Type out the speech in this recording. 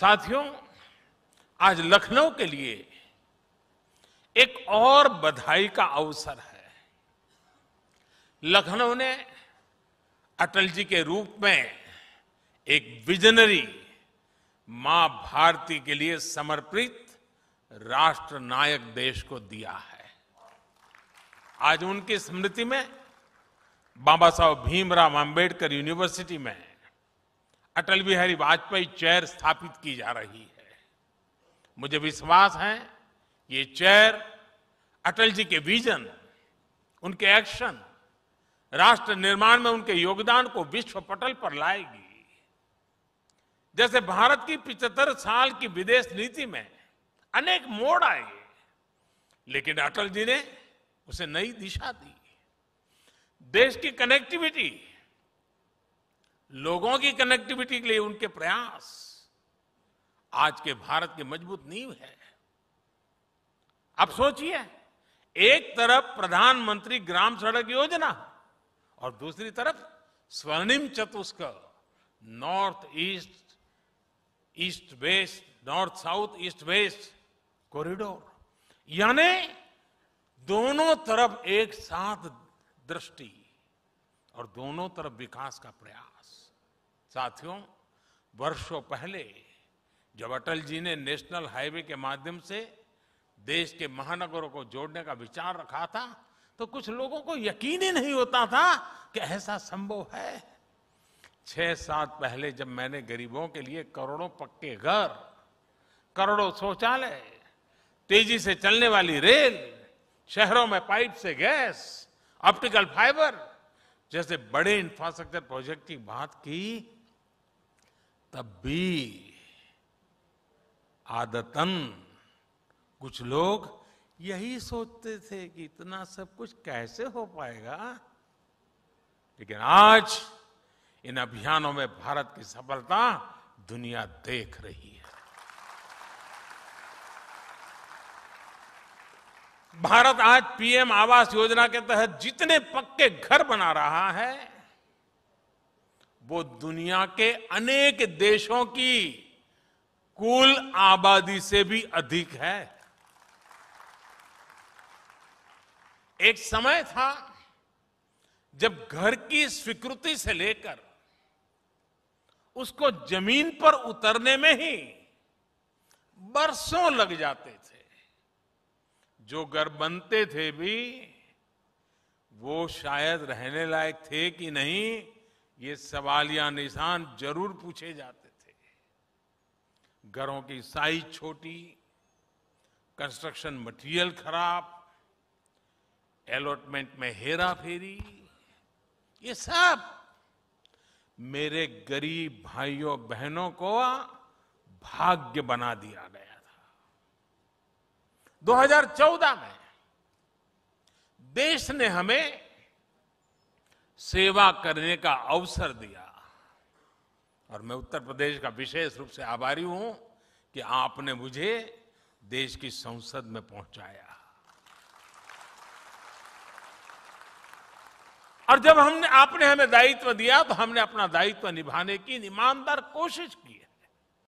साथियों आज लखनऊ के लिए एक और बधाई का अवसर है लखनऊ ने अटल जी के रूप में एक विजनरी मां भारती के लिए समर्पित राष्ट्र नायक देश को दिया है आज उनकी स्मृति में बाबा साहब भीमराव अंबेडकर यूनिवर्सिटी में अटल बिहारी वाजपेयी चेयर स्थापित की जा रही है मुझे विश्वास है ये चेयर अटल जी के विजन उनके एक्शन राष्ट्र निर्माण में उनके योगदान को विश्व पटल पर लाएगी जैसे भारत की पिचहत्तर साल की विदेश नीति में अनेक मोड़ आए लेकिन अटल जी ने उसे नई दिशा दी देश की कनेक्टिविटी लोगों की कनेक्टिविटी के लिए उनके प्रयास आज के भारत की मजबूत नींव है आप सोचिए एक तरफ प्रधानमंत्री ग्राम सड़क योजना और दूसरी तरफ स्वर्णिम चतुष्क north east east west north south east west corridor यानी दोनों तरफ एक साथ दृष्टि और दोनों तरफ विकास का प्रयास साथियों वर्षों पहले जब अटल जी ने नेशनल हाईवे के माध्यम से देश के महानगरों को जोड़ने का विचार रखा था तो कुछ लोगों को यकीन ही नहीं होता था कि ऐसा संभव है छह साल पहले जब मैंने गरीबों के लिए करोड़ों पक्के घर करोड़ों शौचालय तेजी से चलने वाली रेल शहरों में पाइप से गैस ऑप्टिकल फाइबर जैसे बड़े इंफ्रास्ट्रक्चर प्रोजेक्ट की बात की तब भी आदतन कुछ लोग यही सोचते थे कि इतना सब कुछ कैसे हो पाएगा लेकिन आज इन अभियानों में भारत की सफलता दुनिया देख रही है भारत आज पीएम आवास योजना के तहत जितने पक्के घर बना रहा है वो दुनिया के अनेक देशों की कुल आबादी से भी अधिक है एक समय था जब घर की स्वीकृति से लेकर उसको जमीन पर उतरने में ही बरसों लग जाते थे जो घर बनते थे भी वो शायद रहने लायक थे कि नहीं ये सवालिया निशान जरूर पूछे जाते थे घरों की साइज छोटी कंस्ट्रक्शन मटेरियल खराब एलोटमेंट में हेरा फेरी ये सब मेरे गरीब भाइयों बहनों को भाग्य बना दिया गया 2014 में देश ने हमें सेवा करने का अवसर दिया और मैं उत्तर प्रदेश का विशेष रूप से आभारी हूं कि आपने मुझे देश की संसद में पहुंचाया और जब हमने आपने हमें दायित्व दिया तो हमने अपना दायित्व निभाने की ईमानदार कोशिश की है